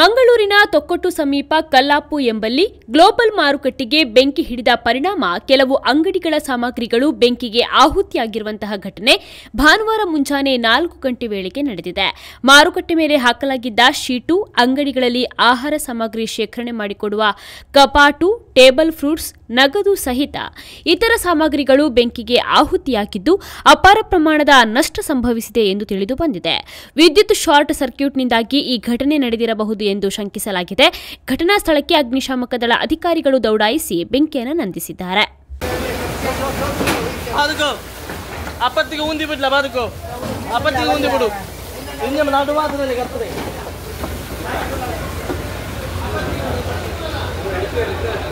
ಮಂಗಳೂರಿನ ತೊಕ್ಕೊಟ್ಟು ಸಮೀಪ ಕಲ್ಲಾಪು ಎಂಬಲ್ಲಿ ಗ್ಲೋಬಲ್ ಮಾರುಕಟ್ಟೆಗೆ ಬೆಂಕಿ ಹಿಡಿದ ಪರಿಣಾಮ ಕೆಲವು ಅಂಗಡಿಗಳ ಸಾಮಗ್ರಿಗಳು ಬೆಂಕಿಗೆ ಆಹುತಿಯಾಗಿರುವಂತಹ ಘಟನೆ ಭಾನುವಾರ ಮುಂಜಾನೆ ನಾಲ್ಕು ಗಂಟೆ ವೇಳೆಗೆ ನಡೆದಿದೆ ಮಾರುಕಟ್ಟೆ ಮೇಲೆ ಹಾಕಲಾಗಿದ್ದ ಶೀಟು ಅಂಗಡಿಗಳಲ್ಲಿ ಆಹಾರ ಸಾಮಗ್ರಿ ಶೇಖರಣೆ ಮಾಡಿಕೊಡುವ ಕಪಾಟು ಟೇಬಲ್ ಫ್ರೂಟ್ಸ್ ನಗದು ಸಹಿತ ಇತರ ಸಾಮಗ್ರಿಗಳು ಬೆಂಕಿಗೆ ಆಹುತಿಯಾಗಿದ್ದು ಅಪಾರ ಪ್ರಮಾಣದ ನಷ್ಟ ಸಂಭವಿಸಿದೆ ಎಂದು ತಿಳಿದು ಬಂದಿದೆ ವಿದ್ಯುತ್ ಶಾರ್ಟ್ ಸರ್ಕ್ಯೂಟ್ನಿಂದಾಗಿ ಈ ಘಟನೆ ನಡೆದಿರಬಹುದು ಎಂದು ಶಂಕಿಸಲಾಗಿದೆ ಘಟನಾ ಸ್ಥಳಕ್ಕೆ ಅಗ್ನಿಶಾಮಕ ದಳ ಅಧಿಕಾರಿಗಳು ದೌಡಾಯಿಸಿ ಬೆಂಕಿಯನ್ನು ನಂದಿಸಿದ್ದಾರೆ Thank you.